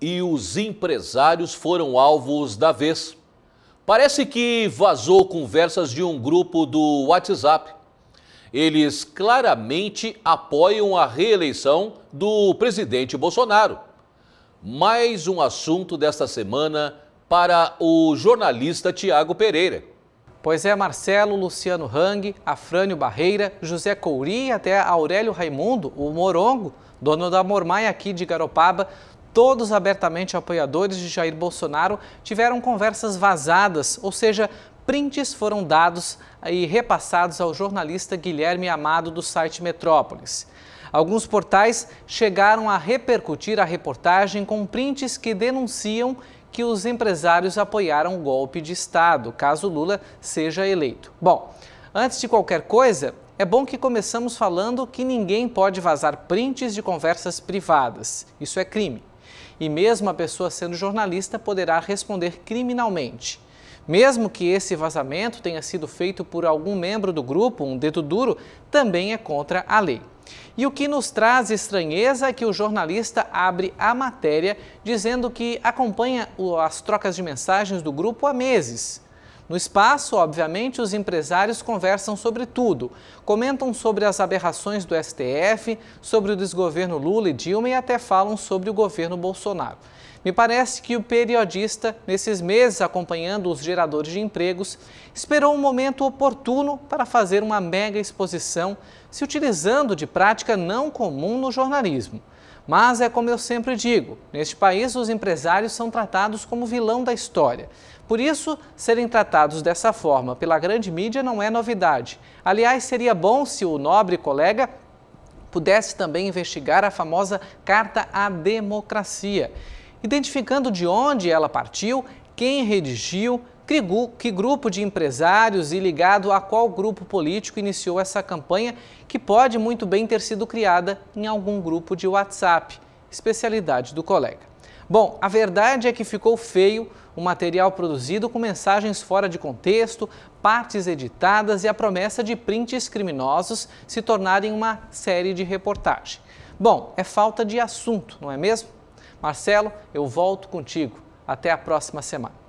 e os empresários foram alvos da vez. Parece que vazou conversas de um grupo do WhatsApp. Eles claramente apoiam a reeleição do presidente Bolsonaro. Mais um assunto desta semana para o jornalista Tiago Pereira. Pois é, Marcelo, Luciano Hang, Afrânio Barreira, José Couri e até Aurélio Raimundo, o Morongo, dono da Mormaia aqui de Garopaba, todos abertamente apoiadores de Jair Bolsonaro tiveram conversas vazadas, ou seja, prints foram dados e repassados ao jornalista Guilherme Amado do site Metrópolis. Alguns portais chegaram a repercutir a reportagem com prints que denunciam que os empresários apoiaram o golpe de Estado, caso Lula seja eleito. Bom, antes de qualquer coisa, é bom que começamos falando que ninguém pode vazar prints de conversas privadas. Isso é crime. E mesmo a pessoa sendo jornalista poderá responder criminalmente. Mesmo que esse vazamento tenha sido feito por algum membro do grupo, um dedo duro, também é contra a lei. E o que nos traz estranheza é que o jornalista abre a matéria dizendo que acompanha as trocas de mensagens do grupo há meses. No espaço, obviamente, os empresários conversam sobre tudo, comentam sobre as aberrações do STF, sobre o desgoverno Lula e Dilma e até falam sobre o governo Bolsonaro. Me parece que o periodista, nesses meses acompanhando os geradores de empregos, esperou um momento oportuno para fazer uma mega exposição, se utilizando de prática não comum no jornalismo. Mas é como eu sempre digo: neste país, os empresários são tratados como vilão da história. Por isso, serem tratados dessa forma pela grande mídia não é novidade. Aliás, seria bom se o nobre colega pudesse também investigar a famosa Carta à Democracia, identificando de onde ela partiu, quem redigiu, que grupo de empresários e ligado a qual grupo político iniciou essa campanha, que pode muito bem ter sido criada em algum grupo de WhatsApp, especialidade do colega. Bom, a verdade é que ficou feio o material produzido com mensagens fora de contexto, partes editadas e a promessa de prints criminosos se tornarem uma série de reportagem. Bom, é falta de assunto, não é mesmo? Marcelo, eu volto contigo. Até a próxima semana.